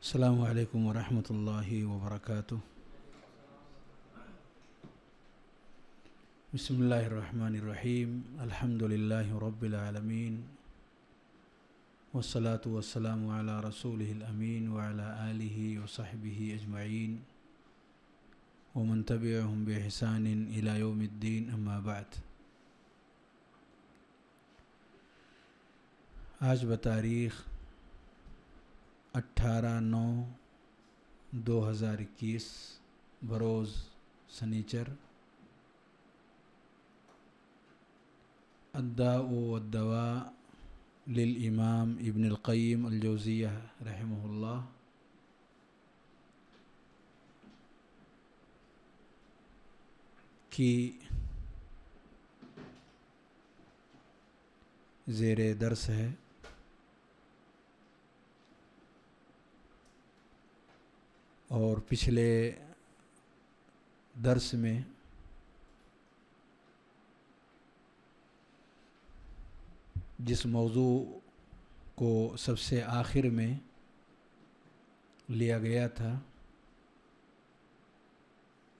السلام عليكم ورحمة الله وبركاته بسم الله الرحمن الرحيم الحمد لله رب العالمين والصلاة والسلام على رسوله الأمين وعلى آله وصحبه أجمعين ومن تبعهم بإحسان إلى يوم الدين أما بعد آج بتاريخ अट्ठारह नौ दो हज़ार इक्कीस बरोज़ सनीचर अद्दा वदवा लिलइमाम इबन अलक़ीम अलजौज़िया रहमहुल्ला की ज़ेर दर्स है और पिछले दर्स में जिस मौजू को सबसे आखिर में लिया गया था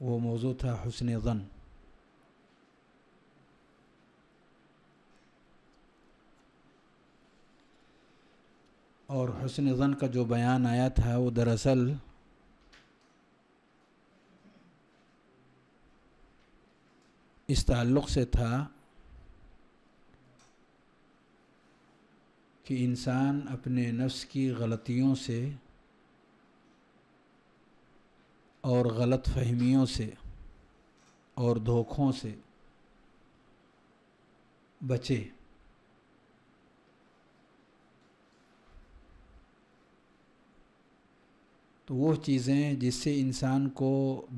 वो मौजू था हसन ज़न और हसन ज़न का जो बयान आया था वो दरअसल इस ताल्लुक़ से था कि इंसान अपने नफ्स की गलतियों से और गलत फहमियों से और धोखों से बचे तो वो चीज़ें जिससे इंसान को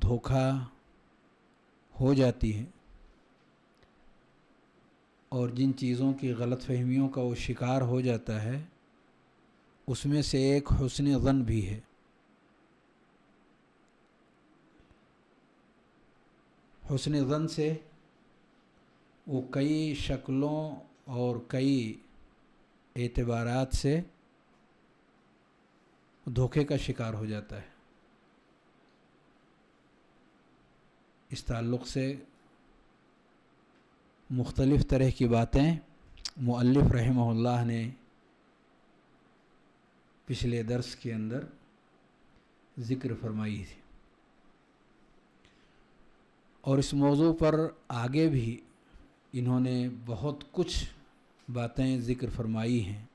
धोखा हो जाती हैं और जिन चीज़ों की गलत फहमियों का वो शिकार हो जाता है उसमें से एक हसन गन भी है हसन वन से वो कई शक्लों और कई एतबार से धोखे का शिकार हो जाता है इस ताल्लुक़ से मुख्तलिफ़ तरह की बातें मुल्लफ़ रहमल्ला ने पिछले दर्स के अंदर ज़िक्र फरमाई थी और इस मौजू पर आगे भी इन्होंने बहुत कुछ बातें ज़िक्र फरमाई हैं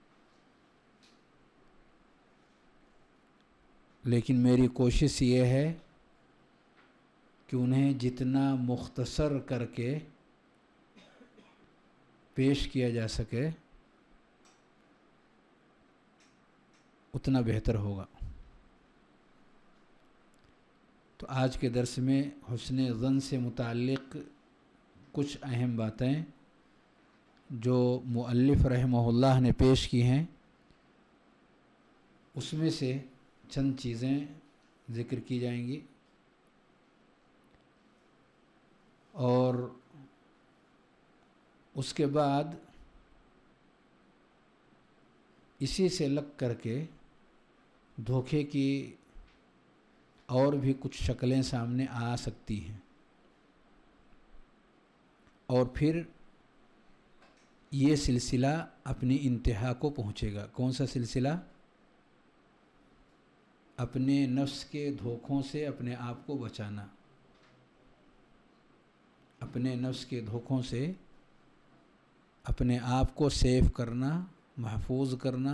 लेकिन मेरी कोशिश ये है कि उन्हें जितना मुख्तसर करके पेश किया जा सके उतना बेहतर होगा तो आज के दर्स में हुसन ज़न से मुतक़ कुछ अहम बातें जो मुअल्लिफ़ रहमल्ला ने पेश की हैं उसमें से चंद चीज़ें ज़िक्र की जाएंगी और उसके बाद इसी से लग करके धोखे की और भी कुछ शक्लें सामने आ सकती हैं और फिर ये सिलसिला अपनी इंतहा को पहुँचेगा कौन सा सिलसिला अपने नफ्स के धोखों से अपने आप को बचाना अपने नफ्स के धोखों से अपने आप को सेफ़ करना महफूज करना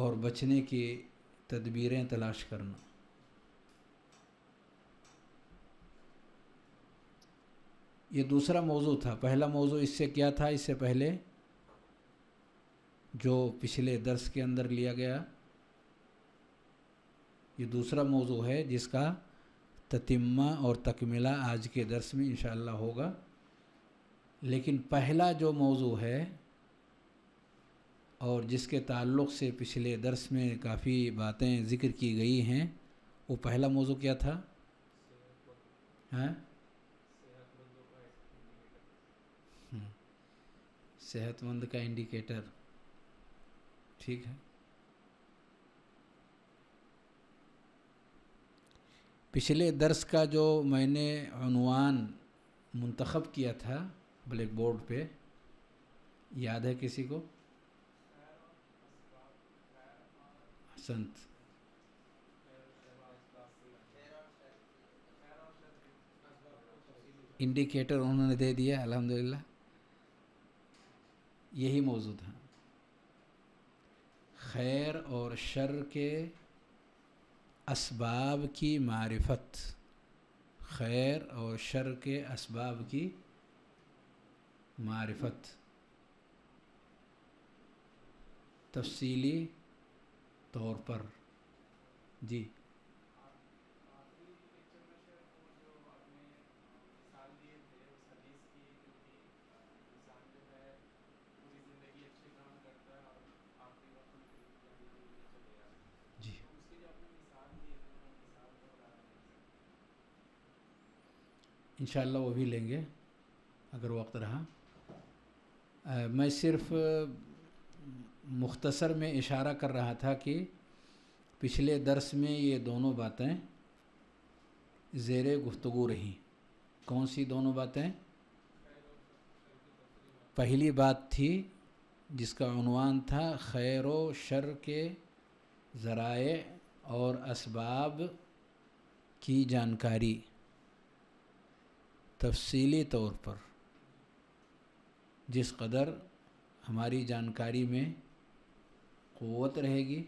और बचने की तदबीरें तलाश करना ये दूसरा मौजू था पहला मौजू इससे क्या था इससे पहले जो पिछले दर्स के अंदर लिया गया ये दूसरा मौजू है जिसका ततिम्मा और तकमिला आज के दर्स में इंशाल्लाह होगा लेकिन पहला जो मौजू है और जिसके ताल्लुक़ से पिछले दर्स में काफ़ी बातें ज़िक्र की गई हैं वो पहला मौजू क्या था सेहतमंद का इंडिकेटर ठीक है पिछले दर्स का जो मैंने अनवान मुंतखब किया था ब्लैक बोर्ड पे याद है किसी को संत इंडिकेटर उन्होंने दे दिया अल्हम्दुलिल्लाह यही मौजूद है खैर और शर के इसबाब की मारिफत खैर और शर के इसबाब की मारिफत तफसीली तौर पर जी इन वो भी लेंगे अगर वक्त रहा मैं सिर्फ मुख्तसर में इशारा कर रहा था कि पिछले दर्स में ये दोनों बातें ज़ेर गुफ्तगु रहीं कौन सी दोनों बातें पहली बात थी जिसका था खैर व शर के ज़राए और इसबाब की जानकारी तफसीली तौर पर जिस कदर हमारी जानकारी में क़वत रहेगी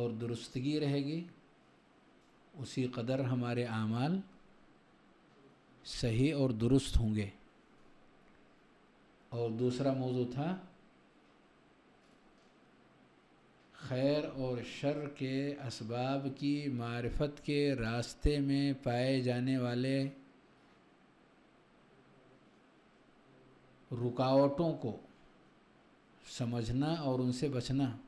और दुरुस्तगी रहेगी उसी कदर हमारे आमाल सही और दुरुस्त होंगे और दूसरा मौजू था खैर और शर के इसबाब की मारफत के रास्ते में पाए जाने वाले रुकावटों को समझना और उनसे बचना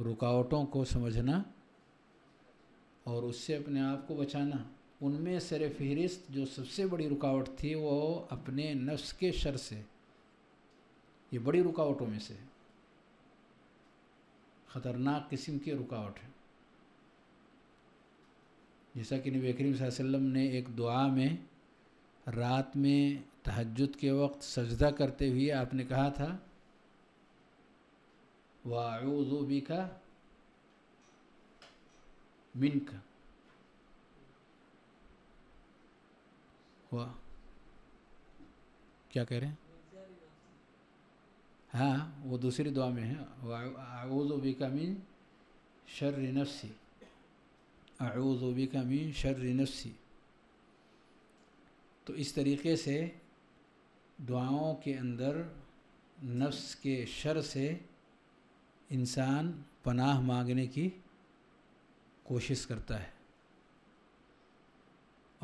रुकावटों को समझना और उससे अपने आप को बचाना उनमें सर फहरिस्त जो सबसे बड़ी रुकावट थी वो अपने नफ्स के शर से ये बड़ी रुकावटों में से ख़तरनाक किस्म की रुकावट है जैसा कि नबी करीम वसल्लम ने एक दुआ में रात में तहजद के वक्त सजदा करते हुए आपने कहा था वाऊज़ुबी का मिन का हुआ क्या कह रहे हैं हाँ वो दूसरी दुआ में है आऊज़ुबी का मिन शर्र नफसी का मिन शर्र तो इस तरीके से दुआओं के अंदर नफ्स के शर से इंसान पनाह मांगने की कोशिश करता है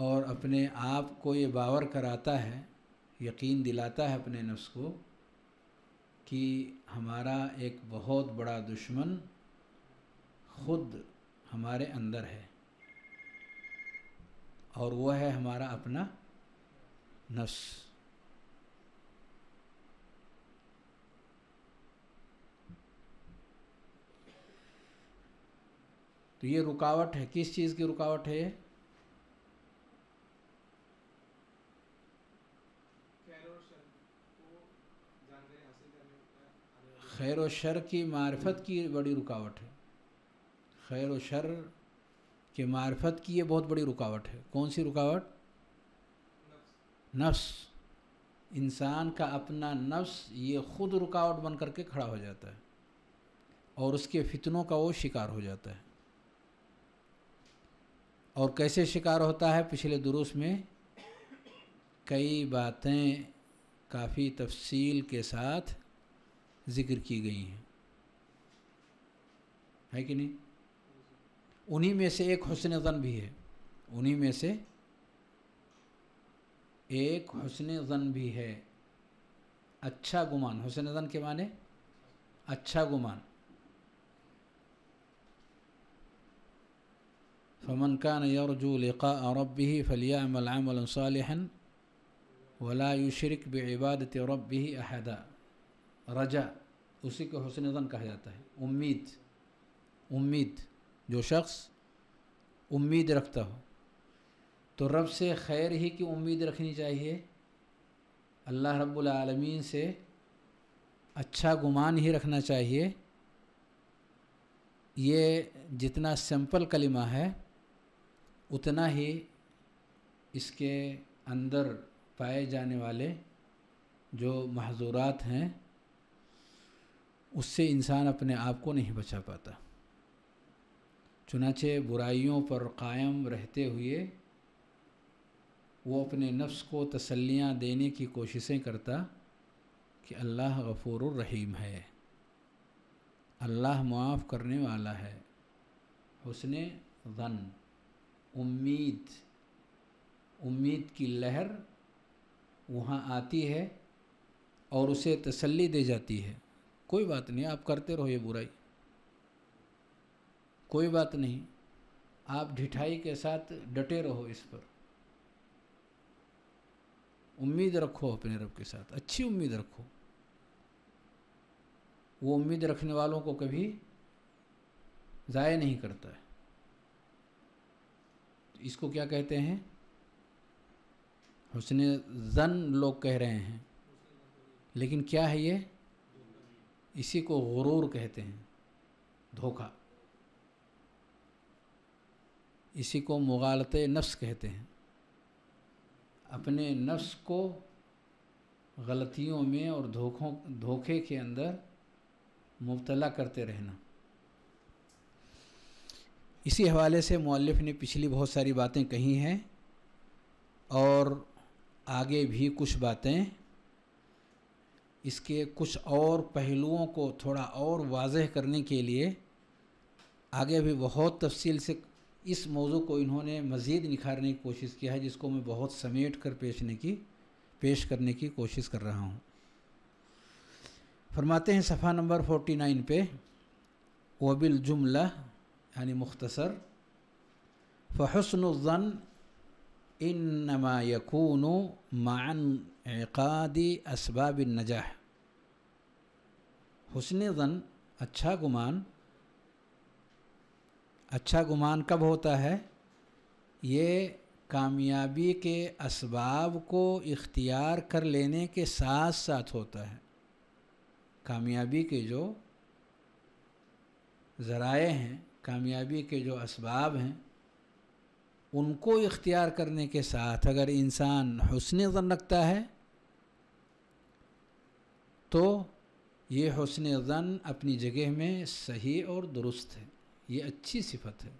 और अपने आप को ये बावर कराता है यकीन दिलाता है अपने नफ्स को कि हमारा एक बहुत बड़ा दुश्मन खुद हमारे अंदर है और वह है हमारा अपना नस तो ये रुकावट है किस चीज़ की रुकावट है ये खैर व शर की मार्फत की बड़ी रुकावट है खैर व शर के मार्फत की ये बहुत बड़ी रुकावट है कौन सी रुकावट नफ्स इंसान का अपना नफ्स ये ख़ुद रुकावट बन करके खड़ा हो जाता है और उसके फितनों का वो शिकार हो जाता है और कैसे शिकार होता है पिछले दुरुस में कई बातें काफ़ी तफसील के साथ ज़िक्र की गई हैं है कि नहीं उन्हीं में से एक हसन ज़न भी है उन्हीं में से एक हसन ज़न भी है अच्छा गुमान हुसन ज़न के माने अच्छा गुमान फमन कान यरजू लिका रब ही फलियामल सालहन वला युशरक बबादत रब अहदा रजा उसी को हुसन ज़न कहा जाता है उम्मीद उम्मीद जो शख्स उम्मीद रखता हो तो रब से खैर ही की उम्मीद रखनी चाहिए अल्लाह रब्बुल आलमीन से अच्छा गुमान ही रखना चाहिए ये जितना सिंपल कलिमा है उतना ही इसके अंदर पाए जाने वाले जो महजूरात हैं उससे इंसान अपने आप को नहीं बचा पाता चुनाचे बुराइयों पर कायम रहते हुए वो अपने नफ्स को तसल्लियाँ देने की कोशिशें करता कि अल्लाह गफ़ूर रहीम है अल्लाह माफ़ करने वाला है उसने गन उम्मीद उम्मीद की लहर वहाँ आती है और उसे तसल्ली दे जाती है कोई बात नहीं आप करते रहो ये बुराई कोई बात नहीं आप ढिठाई के साथ डटे रहो इस पर उम्मीद रखो अपने रब के साथ अच्छी उम्मीद रखो वो उम्मीद रखने वालों को कभी ज़ाय नहीं करता है तो इसको क्या कहते हैं हुसन जन लोग कह रहे हैं लेकिन क्या है ये इसी को गुरूर कहते हैं धोखा इसी को मुगालत नफ्स कहते हैं अपने नफ्स को गलतियों में और धोखों धोखे के अंदर मुबतला करते रहना इसी हवाले से मौलफ ने पिछली बहुत सारी बातें कही हैं और आगे भी कुछ बातें इसके कुछ और पहलुओं को थोड़ा और वाजह करने के लिए आगे भी बहुत तफसील से इस मौजू को इन्होंने मज़ीद निखारने की कोशिश किया है जिसको मैं बहुत समेट कर पेशने की पेश करने की कोशिश कर रहा हूँ फरमाते हैं सफ़ा नंबर फोटी नाइन पे वबिल जुमला यानी मुख्तसर फ़हसनज़न नमा यकून मान एकादी इसबाब नजाह हुसन ज़न अच्छा गुमान अच्छा गुमान कब होता है ये कामयाबी के इसबाब को इख्तियार कर लेने के साथ साथ होता है कामयाबी के जो ज़राए हैं कामयाबी के जो इसबाब हैं उनको इख्तियार करने के साथ अगर इंसान हसन ज़न रखता है तो ये हसन ज़न अपनी जगह में सही और दुरुस्त है ये अच्छी सिफत है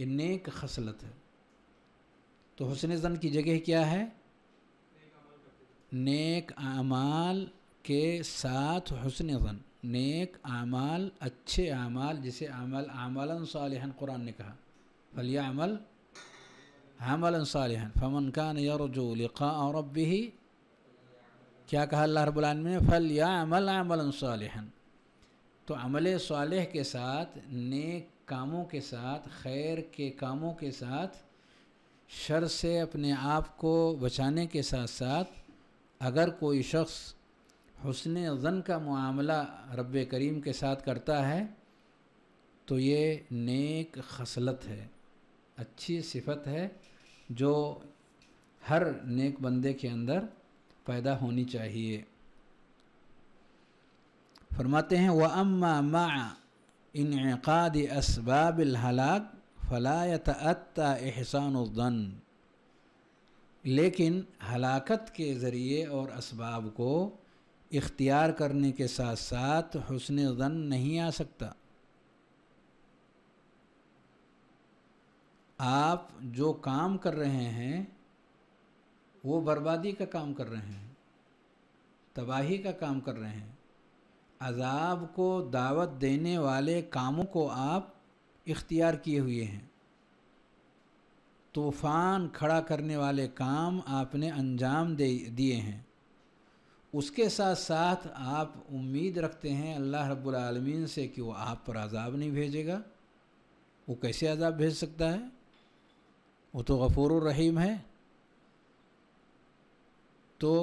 ये नेक खसलत है तो हसन ज़न की जगह क्या है नेक आमाल के साथ हसन ज़न नेक आमाल अच्छे आमाल जिसे आमल आमलन सालहन कुरान ने कहा फलिया अमल हमलन सालहन फमन खान यरजो लिखा और अब भी क्या कहा अल्लाह रबुल फल अमल आमलन सालहन तो अमल सालह के साथ नेक कामों के साथ खैर के कामों के साथ शर से अपने आप को बचाने के साथ साथ अगर कोई शख्स हसन ज़न का मामला रब करीम के साथ करता है तो ये नेक खसलत है अच्छी सिफत है जो हर नेक बंदे के अंदर पैदा होनी चाहिए फरमाते हैं वह अम्मा मा इनक़ाद इसबाब हलाक फ़लायत फ़लात एहसान लेकिन हलाकत के ज़रिए और इसबाब को इख्तियार करने के साथ साथ हसन ज़न नहीं आ सकता आप जो काम कर रहे हैं वो बर्बादी का काम कर रहे हैं तबाही का काम कर रहे हैं अजाब को दावत देने वाले कामों को आप इख्तियार किए हुए हैं तूफ़ान खड़ा करने वाले काम आपने अंजाम दे दिए हैं उसके साथ साथ आप उम्मीद रखते हैं अल्लाह रब्बुल से कि वो आप पर अजाब नहीं भेजेगा वो कैसे अजाब भेज सकता है वो तो गफूर रहीम है तो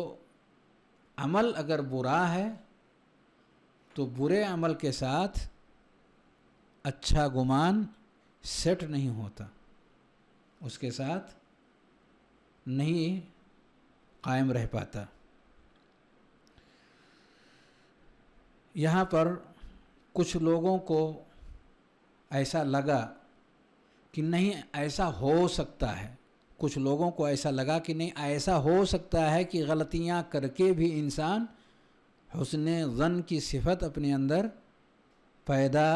अमल अगर बुरा है तो बुरे अमल के साथ अच्छा गुमान सेट नहीं होता उसके साथ नहीं कायम रह पाता यहाँ पर कुछ लोगों को ऐसा लगा कि नहीं ऐसा हो सकता है कुछ लोगों को ऐसा लगा कि नहीं ऐसा हो सकता है कि गलतियाँ करके भी इंसान हसन ज़न की सिफत अपने अंदर पैदा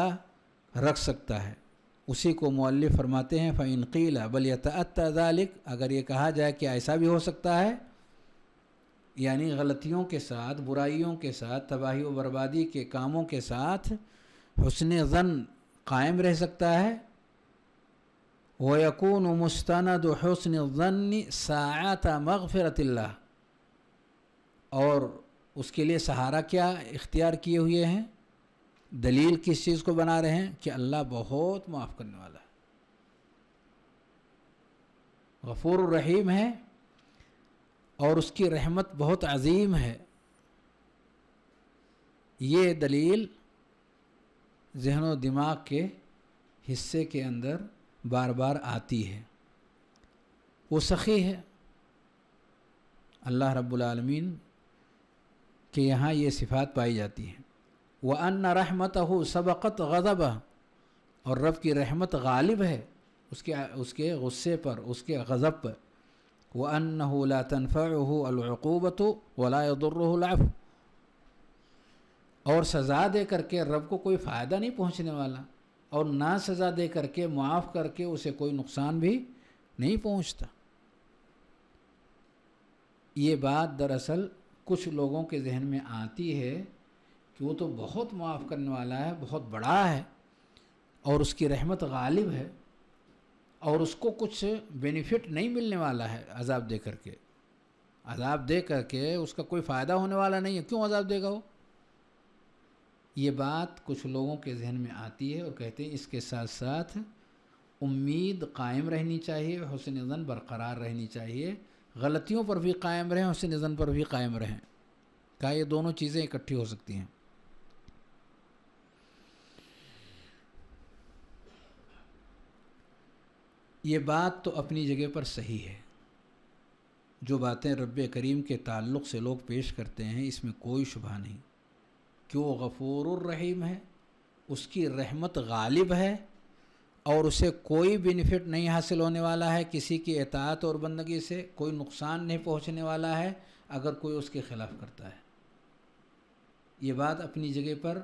रख सकता है उसी को मौलि फरमाते हैं फ़ैन क़ीला बल यतालिक अगर ये कहा जाए कि ऐसा भी हो सकता है यानी गलतियों के साथ बुराइयों के साथ तबाही व बर्बादी के कामों के साथ हसन ज़न कायम रह सकता है व यकून मुस्ंद हसन ज़न सात मगफ़रत और उसके लिए सहारा क्या इख्तियार किए हुए हैं दलील किस चीज़ को बना रहे हैं कि अल्लाह बहुत माफ़ करने वाला है गफूर रहीम है और उसकी रहमत बहुत अजीम है ये दलील जहन दिमाग के हिस्से के अंदर बार बार आती है वो सखी है अल्लाह रब्बुल रबालमीन कि यहाँ ये सिफात पाई जाती है व अन रहमत हो सबक़त गज़ब और रब की रहमत गालिब है उसके उसके गुस्से पर उसके गज़ब पर व अन ला हो वलाफ़ और सज़ा दे करके रब को कोई फ़ायदा नहीं पहुँचने वाला और ना सज़ा दे करके माफ़ करके उसे कोई नुकसान भी नहीं पहुँचता ये बात दरअसल कुछ लोगों के जहन में आती है कि वो तो बहुत माफ़ करने वाला है बहुत बड़ा है और उसकी रहमत गालिब है और उसको कुछ बेनिफिट नहीं मिलने वाला है अजाब दे करके अजाब दे करके उसका कोई फ़ायदा होने वाला नहीं है क्यों अजाब देगा वो ये बात कुछ लोगों के जहन में आती है और कहते हैं इसके साथ साथ उम्मीद कायम रहनी चाहिए हुसन बरकरार रहनी चाहिए गलतियों पर भी कायम रहें और निज़न पर भी कायम रहें क्या ये दोनों चीज़ें इकट्ठी हो सकती हैं ये बात तो अपनी जगह पर सही है जो बातें रब करीम के ताल्लुक़ से लोग पेश करते हैं इसमें कोई शुबा नहीं क्यों गफूर रहीम है उसकी रहमत गालिब है और उसे कोई बेनिफिट नहीं हासिल होने वाला है किसी की एतात और बंदगी से कोई नुकसान नहीं पहुंचने वाला है अगर कोई उसके ख़िलाफ़ करता है ये बात अपनी जगह पर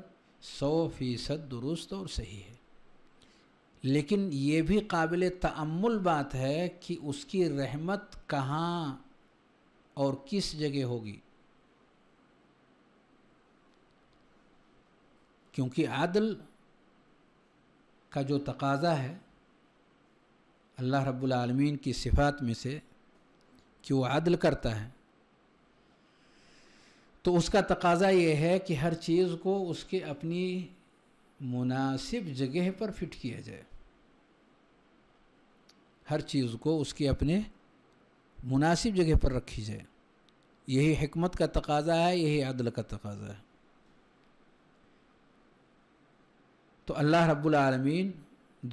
सौ फ़ीसद दुरुस्त और सही है लेकिन ये भी काबिल तमुल बात है कि उसकी रहमत कहाँ और किस जगह होगी क्योंकि आदल का जो तकाज़ा है अल्लाह रब्बुल की सिफात में से कि वो आदल करता है तो उसका तकाज़ा ये है कि हर चीज़ को उसके अपनी मुनासिब जगह पर फिट किया जाए हर चीज़ को उसके अपने मुनासिब जगह पर रखी जाए यही हमत का तकाज़ा है यही अदल का तकाज़ा है तो अल्लाह रब्बुल आलमीन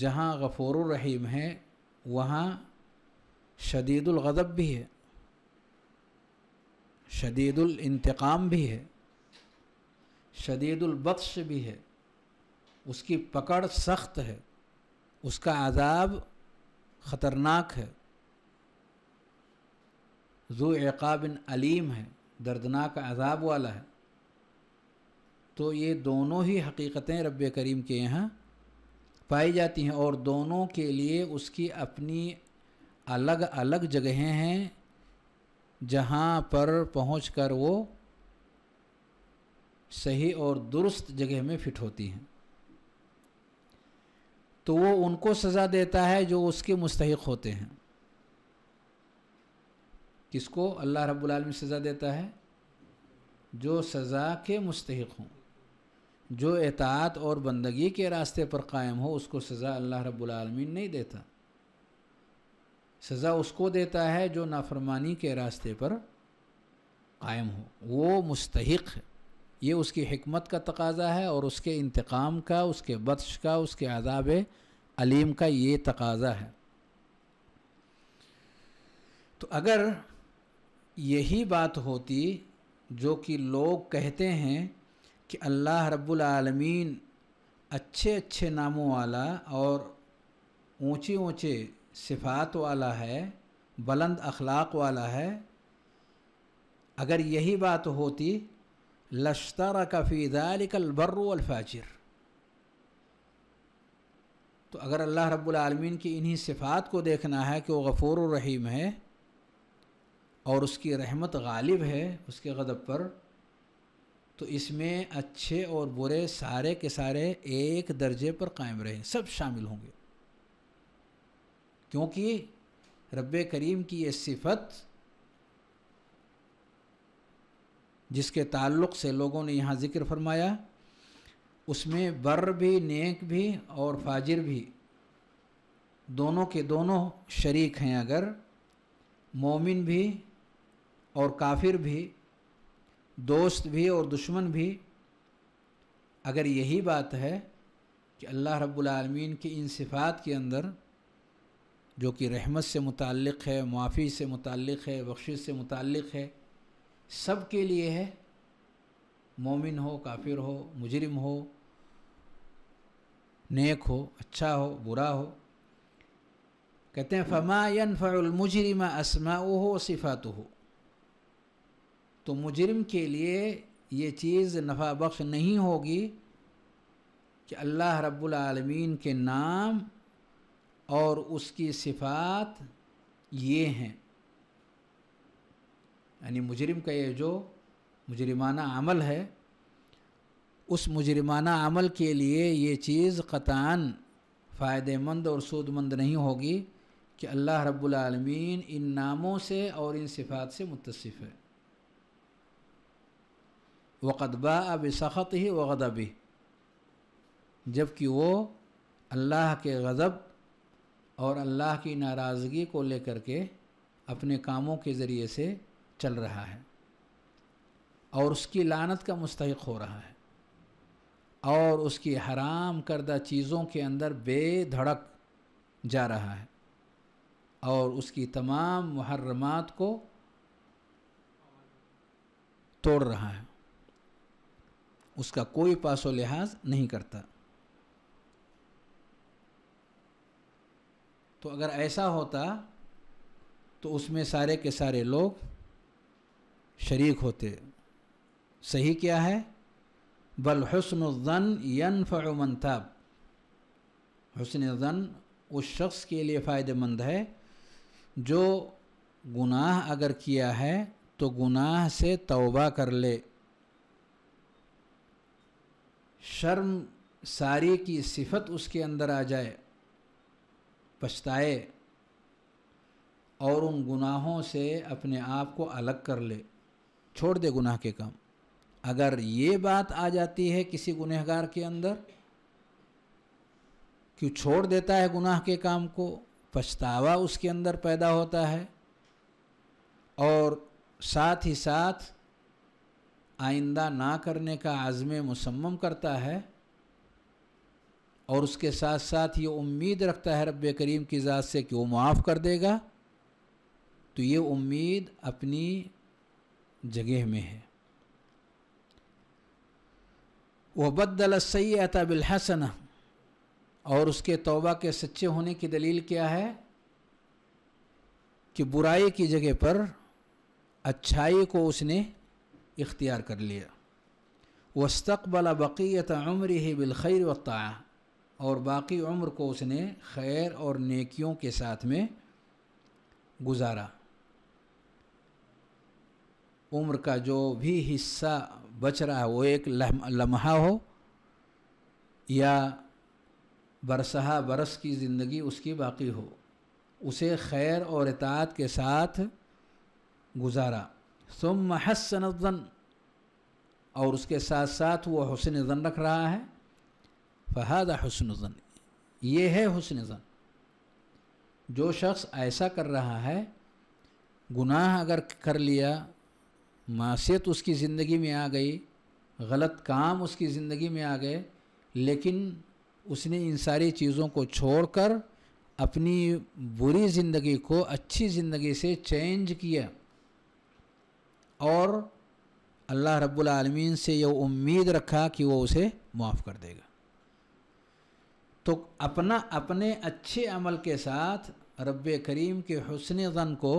जहाँ गफ़ूर रहीम है वहाँ गज़ब भी है इंतकाम भी है बख्श भी है उसकी पकड़ सख्त है उसका आज़ाब ख़तरनाक है ज़ो एक़ाबिन अलीम है दर्दनाक आज़ाब वाला है तो ये दोनों ही हकीकतें रब करीम के यहाँ पाई जाती हैं और दोनों के लिए उसकी अपनी अलग अलग जगहें हैं जहाँ पर पहुँच कर वो सही और दुरुस्त जगह में फिट होती हैं तो वो उनको सज़ा देता है जो उसके मुस्तक होते हैं किसको अल्लाह रब्बुल रबालमी सज़ा देता है जो सज़ा के मुस्तक हों जो एतात और बंदगी के रास्ते पर कायम हो उसको सज़ा अल्लाह रब्बुलमीन नहीं देता सज़ा उसको देता है जो नाफरमानी के रास्ते पर कायम हो वो मुस्तक है ये उसकी हमत का तकाजा है और उसके इंतकाम का उसके बख्श का उसके आदाब अलीम का ये तकाजा है तो अगर यही बात होती जो कि लोग कहते हैं कि अल्लाह रब्बुल आलमीन अच्छे अच्छे नामों वाला और ऊंचे ऊंचे सिफात वाला है बुलंद अखलाक वाला है अगर यही बात होती लश्तारा कफ़ी तो अगर अल्लाह रब्बुल आलमीन की इन्हीं सिफ़ात को देखना है कि वो गफ़ूर रहीम है और उसकी रहमत गालिब है उसके गदब पर तो इसमें अच्छे और बुरे सारे के सारे एक दर्जे पर कायम रहें सब शामिल होंगे क्योंकि रब करीम की ये सिफत जिसके ताल्लुक से लोगों ने यहाँ ज़िक्र फरमाया उसमें बर भी नेक भी और फाजिर भी दोनों के दोनों शरीक हैं अगर मोमिन भी और काफिर भी दोस्त भी और दुश्मन भी अगर यही बात है कि अल्लाह आलमीन की इन सिफ़ात के अंदर जो कि रहमत से मुतक़ है माफ़ी से मुतक़ है बख्शिश से मुतक़ है सब के लिए है मोमिन हो काफिर हो मुजरिम हो नेक हो अच्छा हो बुरा हो कहते हैं फमा यन फ़ालमुजरिमा असमा हो सिफ़ात हो तो मुजरिम के लिए ये चीज़ नफ़ा बख्श नहीं होगी कि अल्लाह रब्बुल आलमीन के नाम और उसकी सिफात ये हैं यानी मुजरिम का ये जो मुजरिमाना अमल है उस मुजरिमाना अमल के लिए ये चीज़ क़तान फ़ायदेमंद और सूदमंद नहीं होगी कि अल्लाह रब्बुल आलमीन इन नामों से और इन सिफात से मुतसिफ़ है वक़दबा अब सख़त ही वगदबी जबकि वो अल्लाह के गज़ब और अल्लाह की नाराज़गी को लेकर के अपने कामों के ज़रिए से चल रहा है और उसकी लानत का मुस्तक हो रहा है और उसकी हराम करदा चीज़ों के अंदर बेधड़क जा रहा है और उसकी तमाम मुहर्रमात को तोड़ रहा है उसका कोई पासो लिहाज नहीं करता तो अगर ऐसा होता तो उसमें सारे के सारे लोग शरीक होते सही क्या है बल हसन यन फ़न हसन ज़न उस शख्स के लिए फ़ायदेमंद है जो गुनाह अगर किया है तो गुनाह से तौबा कर ले शर्म सारी की सिफत उसके अंदर आ जाए पछताए और उन गुनाहों से अपने आप को अलग कर ले छोड़ दे गुनाह के काम अगर ये बात आ जाती है किसी गुनहगार के अंदर कि छोड़ देता है गुनाह के काम को पछतावा उसके अंदर पैदा होता है और साथ ही साथ आइंदा ना करने का आज़म मुसम करता है और उसके साथ साथ ये उम्मीद रखता है रब करीम की ज़ात से कि वो माफ़ कर देगा तो ये उम्मीद अपनी जगह में है वह बदल सैता बिलहसन और उसके तौबा के सच्चे होने की दलील क्या है कि बुराई की जगह पर अच्छाई को उसने इख्तियार कर लिया वस्तबला बक़ीत उम्र ही बिलखैर वता और बाकी उम्र को उसने खैर और नेकियों के साथ में गुजारा उम्र का जो भी हिस्सा बच रहा है वो एक लम्हा हो या बरसहा बरस की ज़िंदगी उसकी बाकी हो उसे खैर और इतात के साथ गुजारा सुम हसन जन और उसके साथ साथ वो हसन जन रख रहा है फहादा हसन जन ये है हसन जन जो शख्स ऐसा कर रहा है गुनाह अगर कर लिया मासीत उसकी ज़िंदगी में आ गई गलत काम उसकी ज़िंदगी में आ गए लेकिन उसने इन सारी चीज़ों को छोड़कर अपनी बुरी ज़िंदगी को अच्छी ज़िंदगी से चेंज किया और अल्लाह रब्बुल आलमीन से यह उम्मीद रखा कि वो उसे माफ़ कर देगा तो अपना अपने अच्छे अमल के साथ रब करीम के हसन ज़न को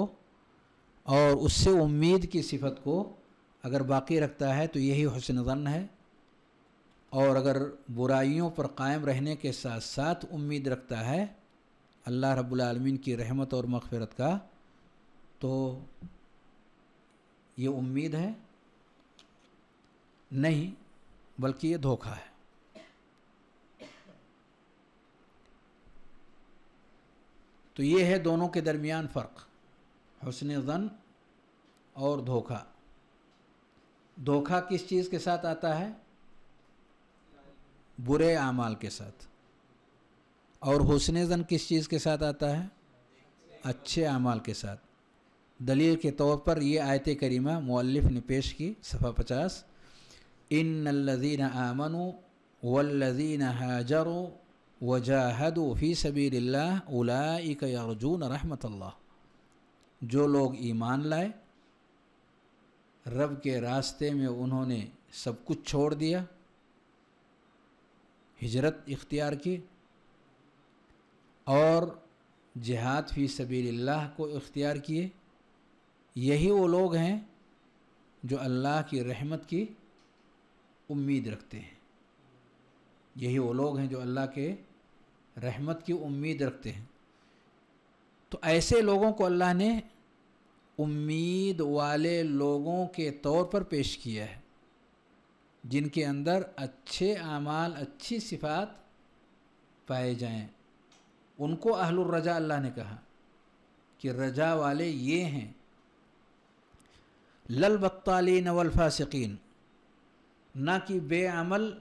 और उससे उम्मीद की सिफत को अगर बाकी रखता है तो यही हसन ज़न है और अगर बुराइयों पर कायम रहने के साथ साथ उम्मीद रखता है अल्लाह रब्बुल आलमीन की रहमत और मगफ़रत का तो ये उम्मीद है नहीं बल्कि ये धोखा है तो ये है दोनों के दरमियान फ़र्क हसन ज़न और धोखा धोखा किस चीज़ के साथ आता है बुरे आमाल के साथ और हुसन ज़न किस चीज़ के साथ आता है अच्छे आमाल के साथ दलील के तौर पर ये आयत करीमा मौलफ ने पेश की सफ़ा पचास इन लजीन आमनु वल्लजीन हाजर वजाहद फ़ी सबील उलाजून यरजून रहमत जो लोग ईमान लाए रब के रास्ते में उन्होंने सब कुछ छोड़ दिया हिजरत इख्तियार की और जिहाद फ़ी सबील को इख्तियार किए यही वो लोग हैं जो अल्लाह की रहमत की उम्मीद रखते हैं यही वो लोग हैं जो अल्लाह के रहमत की उम्मीद रखते हैं तो ऐसे लोगों को अल्लाह ने उम्मीद वाले लोगों के तौर पर पेश किया है जिनके अंदर अच्छे आमाल अच्छी सिफात पाए जाएं उनको रजा अल्लाह ने कहा कि रजा वाले ये हैं लल बत्तालीन वलफ़ासिकीन ना कि बेअमल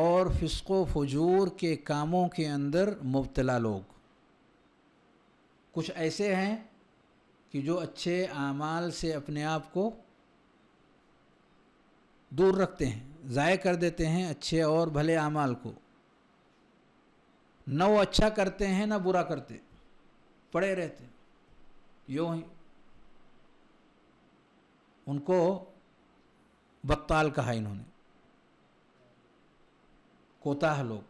और फिस्को फजूर के कामों के अंदर मुबतला लोग कुछ ऐसे हैं कि जो अच्छे आमाल से अपने आप को दूर रखते हैं ज़ाय कर देते हैं अच्छे और भले आमाल को न वो अच्छा करते हैं ना बुरा करते पड़े रहते यूँ ही उनको बत्ताल कहा इन्होंने कोताह लोग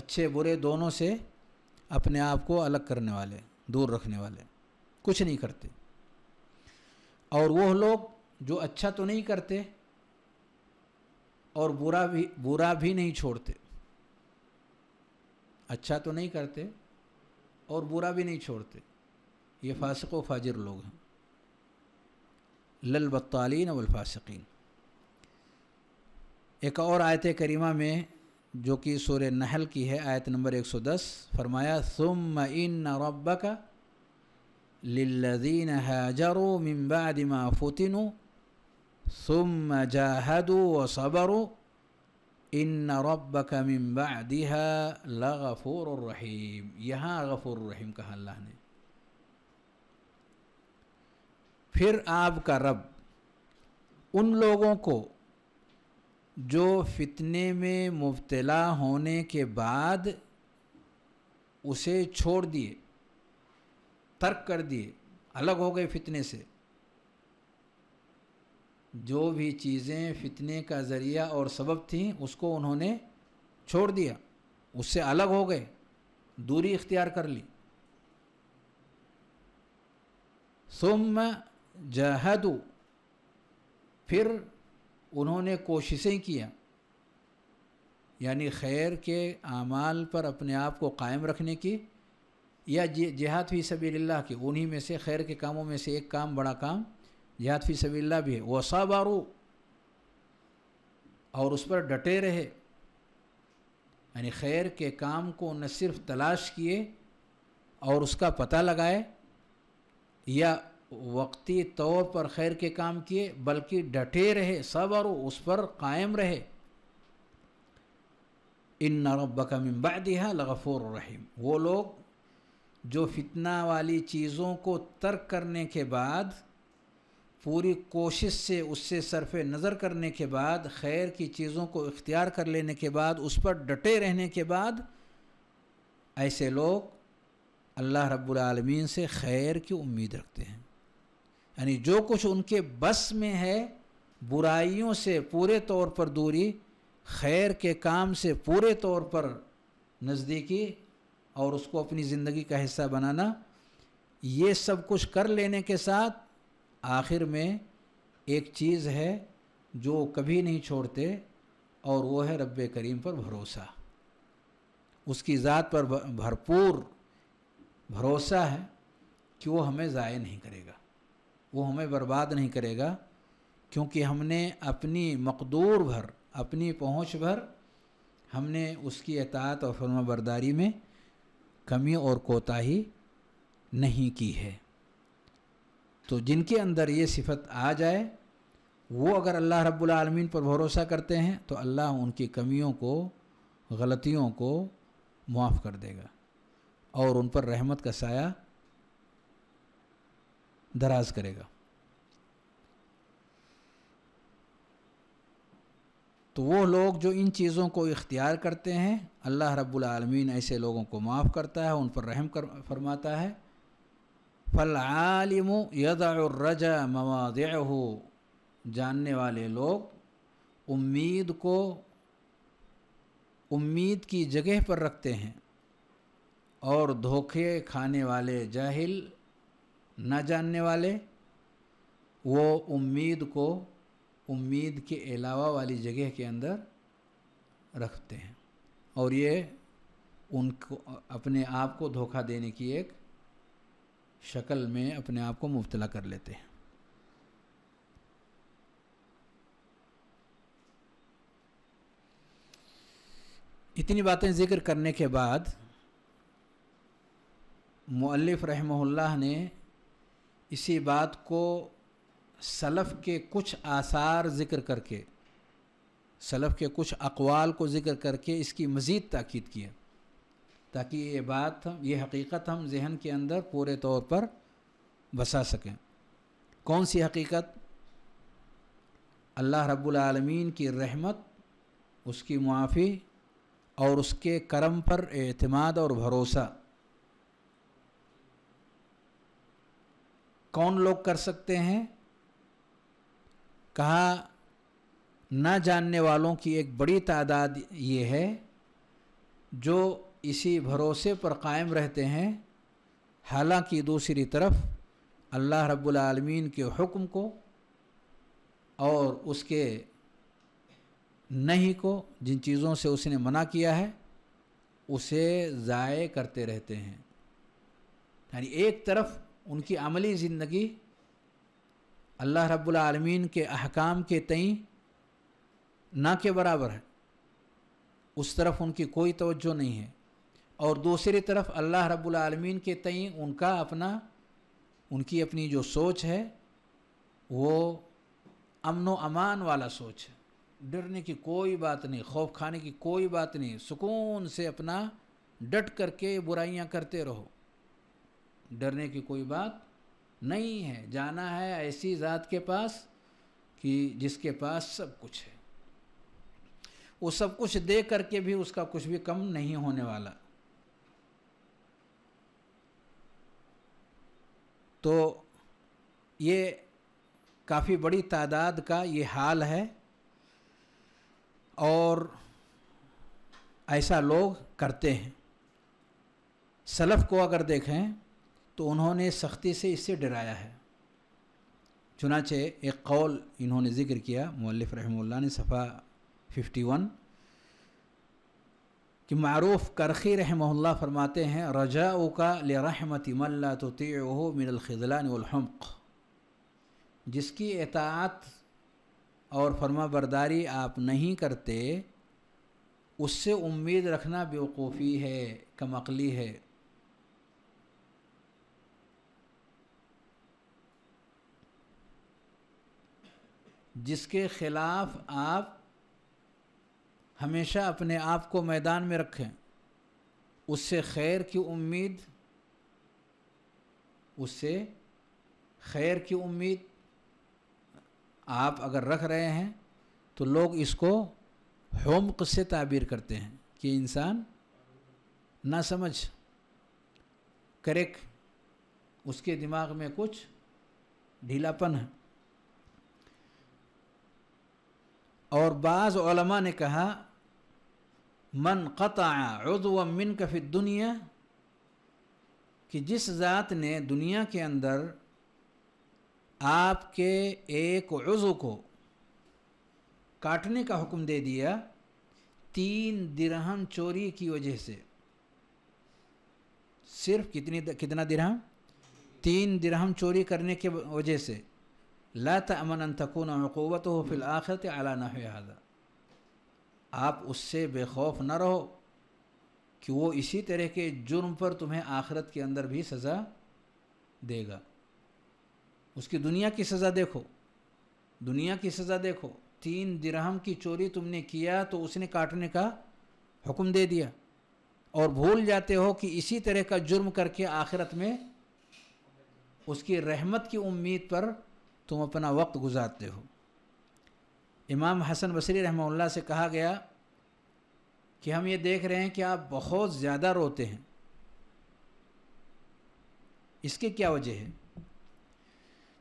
अच्छे बुरे दोनों से अपने आप को अलग करने वाले दूर रखने वाले कुछ नहीं करते और वह लोग जो अच्छा तो नहीं करते और बुरा भी बुरा भी नहीं छोड़ते अच्छा तो नहीं करते और बुरा भी नहीं छोड़ते ये फासको फाजिर लोग हैं للبطالین والفاسقین ایک اور آیت کریمہ میں جو کی سور نحل کی ہے آیت نمبر 110 فرمایا ثم ان ربک للذین هاجروا من بعد ما فتنوا ثم جاهدوا وصبروا ان ربك من بعدها لغفور رحيم یہاں غفور رحیم کہا اللہ نے फिर आपका रब उन लोगों को जो फितने में मुबतला होने के बाद उसे छोड़ दिए तर्क कर दिए अलग हो गए फितने से जो भी चीज़ें फितने का ज़रिया और सबब थीं उसको उन्होंने छोड़ दिया उससे अलग हो गए दूरी इख्तियार कर ली सुम जहदु फिर उन्होंने कोशिशें किया यानी खैर के अमाल पर अपने आप को कायम रखने की या जिहाद फ़ी सभी की उन्हीं में से खैर के कामों में से एक काम बड़ा काम जिहाद फ़ी सभी भी है वसाबारू और उस पर डटे रहे यानी खैर के काम को न सिर्फ तलाश किए और उसका पता लगाए या वक्ती तौर पर खैर के काम किए बल्कि डटे रहे सबर उस पर कायम रहे इन नरब लगफोर मिम्बादिहा रहीम वो लोग जो फितना वाली चीज़ों को तर्क करने के बाद पूरी कोशिश से उससे सरफ नज़र करने के बाद खैर की चीज़ों को इख्तियार कर लेने के बाद उस पर डटे रहने के बाद ऐसे लोग अल्लाह रब्बुल रब्लमीन से खैर की उम्मीद रखते हैं यानी जो कुछ उनके बस में है बुराइयों से पूरे तौर पर दूरी खैर के काम से पूरे तौर पर नज़दीकी और उसको अपनी ज़िंदगी का हिस्सा बनाना ये सब कुछ कर लेने के साथ आखिर में एक चीज़ है जो कभी नहीं छोड़ते और वो है रब करीम पर भरोसा उसकी ज़ात पर भरपूर भरोसा है कि वो हमें ज़ाय नहीं करेगा वो हमें बर्बाद नहीं करेगा क्योंकि हमने अपनी मकदूर भर अपनी पहुँच भर हमने उसकी एतात और फर्मा बरदारी में कमी और कोताही नहीं की है तो जिनके अंदर ये सिफत आ जाए वो अगर अल्लाह रब्बुल आलमीन पर भरोसा करते हैं तो अल्लाह उनकी कमियों को गलतियों को माफ़ कर देगा और उन पर रहमत का साया दराज करेगा तो वो लोग जो इन चीज़ों को इख्तियार करते हैं अल्लाह रब्बुल रबालमीन ऐसे लोगों को माफ़ करता है उन पर रहम कर फरमाता है फ़लालिम रजा मवाद हो जानने वाले लोग उम्मीद को उम्मीद की जगह पर रखते हैं और धोखे खाने वाले जाहिल न जानने वाले वो उम्मीद को उम्मीद के अलावा वाली जगह के अंदर रखते हैं और ये उनको अपने आप को धोखा देने की एक शक्ल में अपने आप को मुबतला कर लेते हैं इतनी बातें ज़िक्र करने के बाद मुअल्लिफ़ रहमहुल्लाह ने इसी बात को सलफ़ के कुछ आसार ज़िक्र करके सलफ़ के कुछ अकवाल को ज़िक्र करके इसकी मज़ीद ताक़द किया ताकि ये बात ये हकीकत हम जहन के अंदर पूरे तौर पर बसा सकें कौन सी हकीकत अल्लाह रब्बुल की रहमत उसकी मुआफ़ी और उसके करम पर अतमाद और भरोसा कौन लोग कर सकते हैं कहा न जानने वालों की एक बड़ी तादाद ये है जो इसी भरोसे पर कायम रहते हैं हालांकि दूसरी तरफ अल्लाह रब्बुल आलमीन के हुक्म को और उसके नहीं को जिन चीज़ों से उसने मना किया है उसे ज़ाय करते रहते हैं यानी एक तरफ उनकी अमली ज़िंदगी अल्लाह रब्बुल रबालमीन के अहकाम के तई ना के बराबर है उस तरफ उनकी कोई तवज्जो नहीं है और दूसरी तरफ अल्लाह रब्बुल रबालमीन के तई उनका अपना उनकी अपनी जो सोच है वो अमन अमान वाला सोच है डरने की कोई बात नहीं खौफ खाने की कोई बात नहीं सुकून से अपना डट करके बुराइयां करते रहो डरने की कोई बात नहीं है जाना है ऐसी ज़ात के पास कि जिसके पास सब कुछ है वो सब कुछ दे करके भी उसका कुछ भी कम नहीं होने वाला तो ये काफ़ी बड़ी तादाद का ये हाल है और ऐसा लोग करते हैं सलफ़ को अगर देखें तो उन्होंने सख्ती से इससे डराया है चुनाचे एक कौल इन्होंने ज़िक्र किया मौलफ़ रहमुल्ला ने सफ़ा 51 कि मरूफ़ करखी रहमल फरमाते हैं रजा का लरहमत मल्ला तो ते ओह मिनलखलाक जिसकी एतात और फर्मा बरदारी आप नहीं करते उससे उम्मीद रखना बेवकूफ़ी है कमकली है जिसके खिलाफ आप हमेशा अपने आप को मैदान में रखें उससे खैर की उम्मीद उससे खैर की उम्मीद आप अगर रख रहे हैं तो लोग इसको होमक से ताबीर करते हैं कि इंसान ना समझ करेक्ट उसके दिमाग में कुछ ढीलापन है और बाज़ ने कहा मन क़ता उदव मिन कफ़ी दुनिया कि जिस ज़ात ने दुनिया के अंदर आपके एक उज़ु को काटने का हुक्म दे दिया तीन दिरहम चोरी की वजह से सिर्फ कितनी कितना दिरहम तीन दिरहम चोरी करने के वजह से ला तमन तकून अकूबत हो फिल आखिरत अला नहादा आप उससे बेखौफ न रहो कि वो इसी तरह के जुर्म पर तुम्हें आखरत के अंदर भी सज़ा देगा उसकी दुनिया की सज़ा देखो दुनिया की सज़ा देखो तीन दिरहम की चोरी तुमने किया तो उसने काटने का हुक्म दे दिया और भूल जाते हो कि इसी तरह का जुर्म करके आखिरत में उसकी रहमत की उम्मीद पर तुम अपना वक्त गुजारते हो इमाम हसन बसरी रहमल्ला से कहा गया कि हम ये देख रहे हैं कि आप बहुत ज़्यादा रोते हैं इसके क्या वजह है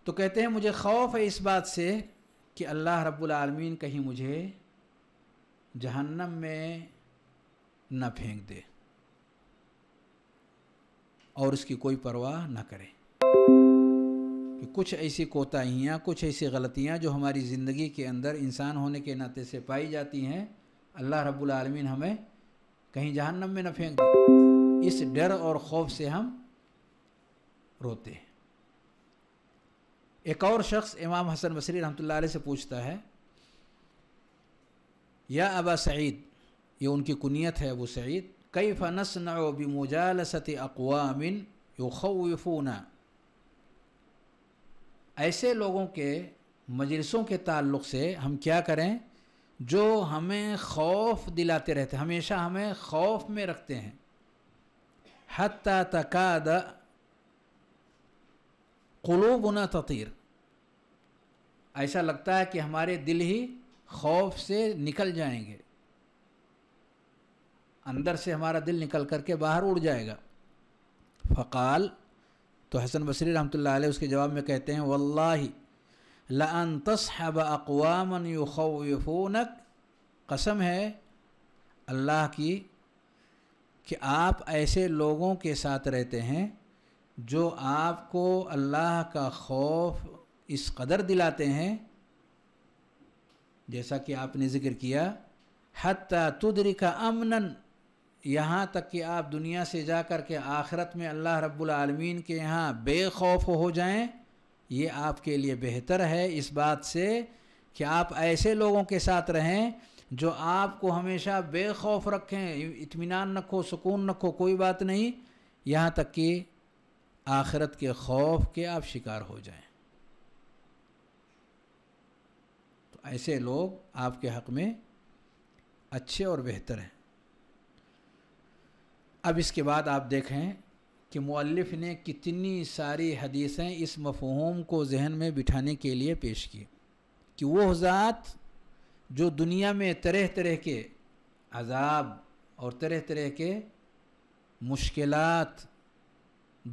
तो कहते हैं मुझे खौफ है इस बात से कि अल्लाह रब्बुल कहीं मुझे जहन्नम में न फेंक दे और उसकी कोई परवाह न करें कि कुछ ऐसी कोताहियाँ कुछ ऐसी गलतियाँ जो हमारी ज़िंदगी के अंदर इंसान होने के नाते से पाई जाती हैं अल्लाह रब्बुल आलमीन हमें कहीं जहन्नम में न फेंक दे इस डर और खौफ से हम रोते हैं एक और शख्स इमाम हसन बसरी रहमतुल्लाह अलैह से पूछता है या अबा सईद ये उनकी कुनीत है अबू सईद कई फ़नसना बिमुजालसत अकवामिन ना ऐसे लोगों के मजलिसों के ताल्लुक से हम क्या करें जो हमें खौफ दिलाते रहते हमेशा हमें खौफ में रखते हैं हती तकाद कलूबना ततीर ऐसा लगता है कि हमारे दिल ही खौफ से निकल जाएंगे अंदर से हमारा दिल निकल करके बाहर उड़ जाएगा फ़काल तो हसन बसरी रहमत उसके जवाब में कहते हैं वल्लाही लान तसहब अकवामन युफोनक कसम है अल्लाह की कि आप ऐसे लोगों के साथ रहते हैं जो आपको अल्लाह का खौफ इस कदर दिलाते हैं जैसा कि आपने ज़िक्र किया हत तुदरी का अमनन यहाँ तक कि आप दुनिया से जा कर के आखरत में अल्लाह रब्बुल रबालमीन के यहाँ बेखौफ हो जाएं ये आपके लिए बेहतर है इस बात से कि आप ऐसे लोगों के साथ रहें जो आपको हमेशा बेखौफ रखें इत्मीनान रखो सुकून रखो कोई बात नहीं यहाँ तक कि आखरत के खौफ के आप शिकार हो जाएं तो ऐसे लोग आपके हक़ में अच्छे और बेहतर हैं अब इसके बाद आप देखें कि मुल्लफ़ ने कितनी सारी हदीसें इस मफहूम को जहन में बिठाने के लिए पेश की कि वो ज़ात जो दुनिया में तरह तरह के अजाब और तरह तरह के मुश्किल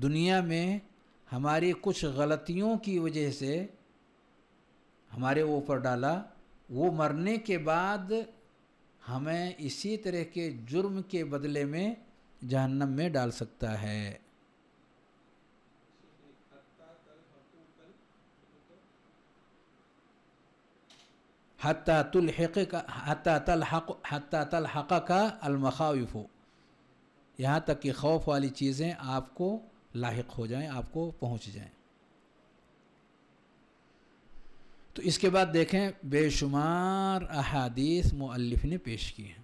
दुनिया में हमारी कुछ गलतियों की वजह से हमारे ऊपर डाला वो मरने के बाद हमें इसी तरह के जुर्म के बदले में जहन्नम में डाल सकता है हत्ता तुल तल हक हक का अलमखाविफ़ यहाँ तक कि खौफ वाली चीज़ें आपको लाक हो जाएं आपको पहुँच जाएं तो इसके बाद देखें बेशुमार अहादीस मुअल्लिफ ने पेश की हैं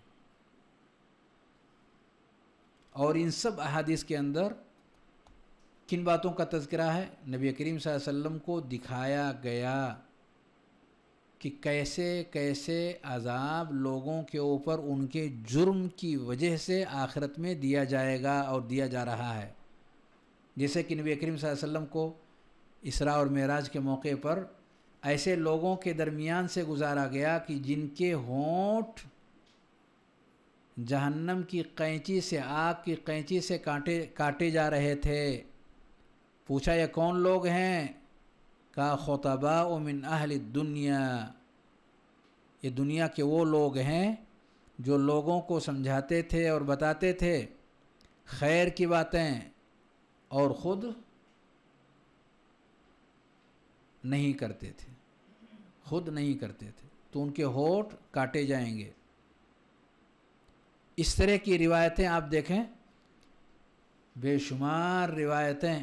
और इन सब अहादीस के अंदर किन बातों का तस्करा है नबी करीम वसल्लम को दिखाया गया कि कैसे कैसे अजाब लोगों के ऊपर उनके जुर्म की वजह से आखिरत में दिया जाएगा और दिया जा रहा है जैसे कि नबी करीम वसल्लम को इसरा और मेराज के मौके पर ऐसे लोगों के दरमियान से गुजारा गया कि जिनके होंठ जहन्नम की कैंची से आग की कैंची से काटे काटे जा रहे थे पूछा ये कौन लोग हैं का खुतबा उमिन अहल दुनिया ये दुनिया के वो लोग हैं जो लोगों को समझाते थे और बताते थे खैर की बातें और ख़ुद नहीं करते थे खुद नहीं करते थे तो उनके होठ काटे जाएंगे इस तरह की रिवायतें आप देखें बेशुमार रिवायतें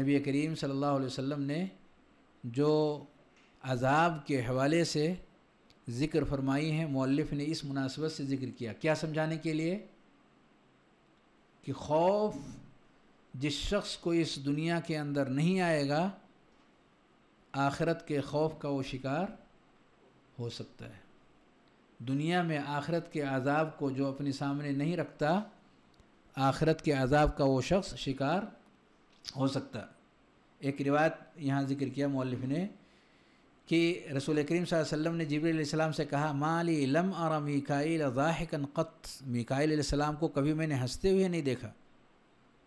नबी करीम सल्लल्लाहु अलैहि वसल्लम ने जो अजाब के हवाले से ज़िक्र फरमाई हैं मौलफ़ ने इस मुनासबत से ज़िक्र किया क्या समझाने के लिए कि खौफ जिस शख्स को इस दुनिया के अंदर नहीं आएगा आखरत के खौफ का वो शिकार हो सकता है दुनिया में आखरत के आज़ाब को जो अपने सामने नहीं रखता आखरत के आज़ाब का वो शख्स शिकार हो सकता एक रिवायत यहाँ जिक्र किया मौलफ ने कि रसूल करीम सल्लम ने जबरीसम से कहा माली लम और मिकाइल ज़ाहकन क़त मिकाइलम को कभी मैंने हंसते हुए नहीं देखा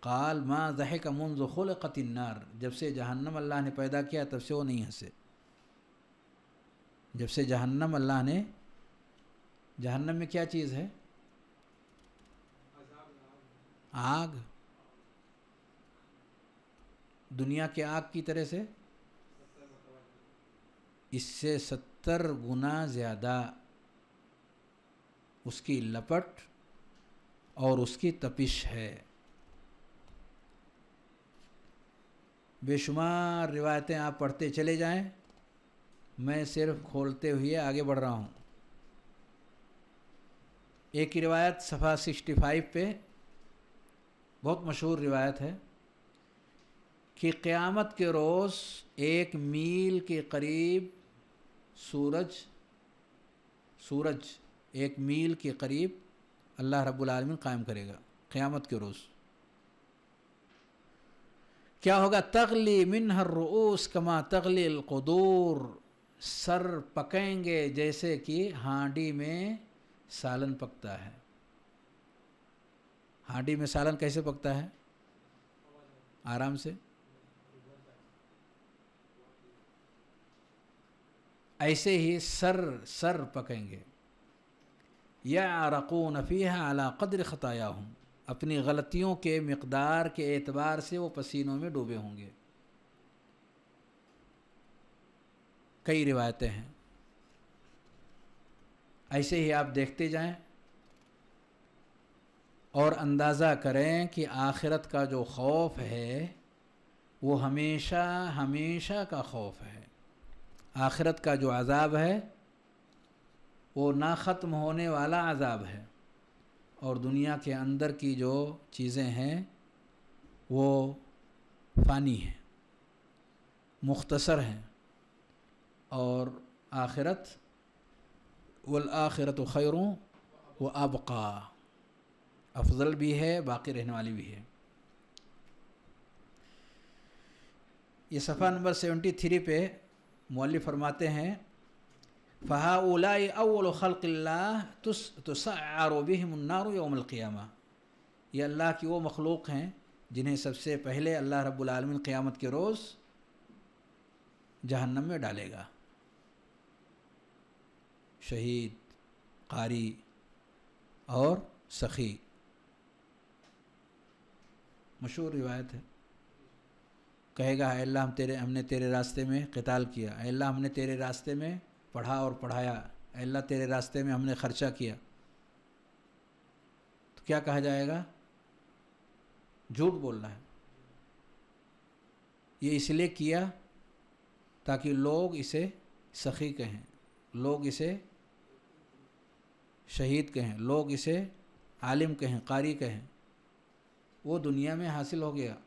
काल माँ ज़ाहिक मुनजुल कतिनार जब से जहन्नम अल्लाह ने पैदा किया तब से वो नहीं हंसे जब से जहन्नम अल्लाह ने जहन्नम में क्या चीज़ है आग दुनिया के आग की तरह से इससे सत्तर गुना ज़्यादा उसकी लपट और उसकी तपिश है बेशुमार रिवायतें आप पढ़ते चले जाएं मैं सिर्फ खोलते हुए आगे बढ़ रहा हूँ एक ही रिवायत सफ़ा फ़ाइव पे बहुत मशहूर रिवायत है कि क़्यामत के रोज़ एक मील के करीब सूरज सूरज एक मील के करीब अल्लाह रब्बुल आलमीन कायम करेगा क़्यामत के रोज़ क्या होगा तगली मिन हर रोस कमा तगली कदूर सर पकेंगे जैसे कि हांडी में सालन पकता है हांडी में सालन कैसे पकता है आराम से ऐसे ही सर सर पकेंगे या रको है अला कद्र ख़ताया हूँ अपनी गलतियों के मकदार के एतबार से वो पसीनों में डूबे होंगे कई रिवायतें हैं ऐसे ही आप देखते जाएं और अंदाज़ा करें कि आखिरत का जो खौफ है वो हमेशा हमेशा का खौफ है आखिरत का जो अज़ाब है वो ना ख़त्म होने वाला अज़ाब है और दुनिया के अंदर की जो चीज़ें हैं वो फ़ानी हैं मुख्तसर हैं और आखिरत वलआखरत खैरों व अबका अफजल भी है बाकी रहने वाली भी है ये सफ़ा नंबर सेवेंटी थ्री पे मौल फरमाते हैं फ़हा उला अवल खल्ला तुस ये अल्लाह की वो मखलूक़ हैं जिन्हें सबसे पहले अल्लाह रब्बुल क़्यामत के रोज़ जहन्नम में डालेगा शहीद कारी और सखी मशहूर रिवायत है कहेगा अल्लाह हम तेरे हमने तेरे रास्ते में कताल किया अल्लाह हमने तेरे रास्ते में पढ़ा और पढ़ाया अल्लाह तेरे रास्ते में हमने खर्चा किया तो क्या कहा जाएगा झूठ बोलना है ये इसलिए किया ताकि लोग इसे सखी कहें लोग इसे शहीद कहें लोग इसे आलिम कहें कारी कहें वो दुनिया में हासिल हो गया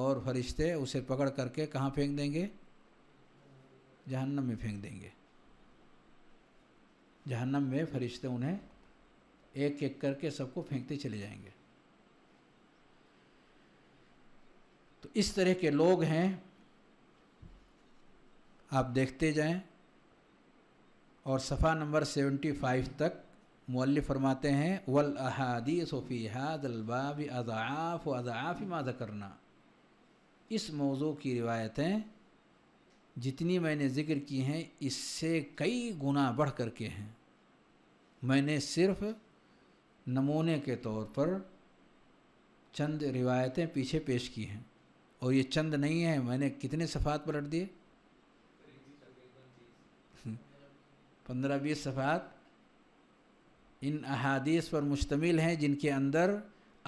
और फरिश्ते उसे पकड़ करके कहाँ फेंक देंगे जहन्नम में फेंक देंगे जहन्नम में फरिश्ते उन्हें एक एक करके सबको फेंकते चले जाएंगे तो इस तरह के लोग हैं आप देखते जाएं और सफ़ा नंबर सेवेंटी फ़ाइव तक मौल फरमाते हैं वल अहादी सोफ़ी हादलबाब अज़ाफ़ अज़ाफ़ मादा करना इस मौजू की रिवायतें जितनी मैंने ज़िक्र की हैं इससे कई गुना बढ़ कर के हैं मैंने सिर्फ़ नमूने के तौर पर चंद रिवायतें पीछे पेश की हैं और ये चंद नहीं हैं मैंने कितने सफ़ात पलट दिए पंद्रह बीस सफ़ात इन अहादीस पर मुश्तमिल हैं जिनके अंदर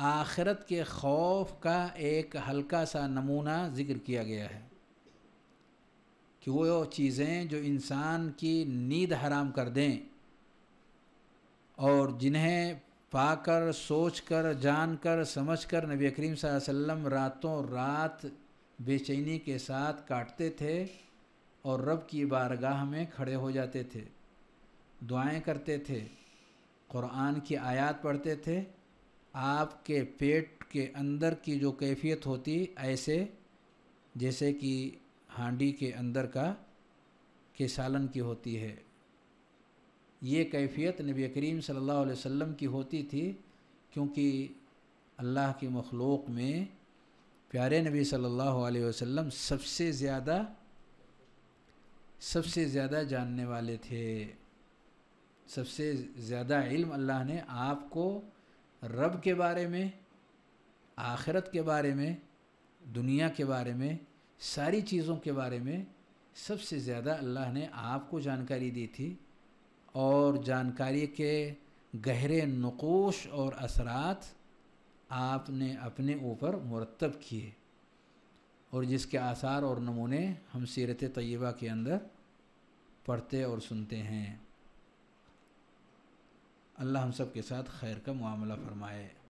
आखिरत के खौफ का एक हल्का सा नमूना ज़िक्र किया गया है कि वो चीज़ें जो इंसान की नींद हराम कर दें और जिन्हें पाकर सोच कर जान कर समझ कर नबी करीम वसल्लम रातों रात बेचैनी के साथ काटते थे और रब की बारगाह में खड़े हो जाते थे दुआएं करते थे कुरान की आयत पढ़ते थे आपके पेट के अंदर की जो कैफियत होती ऐसे जैसे कि हांडी के अंदर का के सालन की होती है ये कैफियत नबी करीम सल्लल्लाहु अलैहि वसल्लम की होती थी क्योंकि अल्लाह की मखलूक में प्यारे नबी सल्लल्लाहु अलैहि वसल्लम सबसे ज़्यादा सबसे ज़्यादा जानने वाले थे सबसे ज़्यादा इल्म अल्लाह ने आपको रब के बारे में आखिरत के बारे में दुनिया के बारे में सारी चीज़ों के बारे में सबसे ज़्यादा अल्लाह ने आपको जानकारी दी थी और जानकारी के गहरे नकोश और असरात आपने अपने ऊपर मुरतब किए और जिसके आसार और नमूने हम सीरत तय्यबा के अंदर पढ़ते और सुनते हैं अल्लाह हम सब के साथ खैर का मामला फरमाए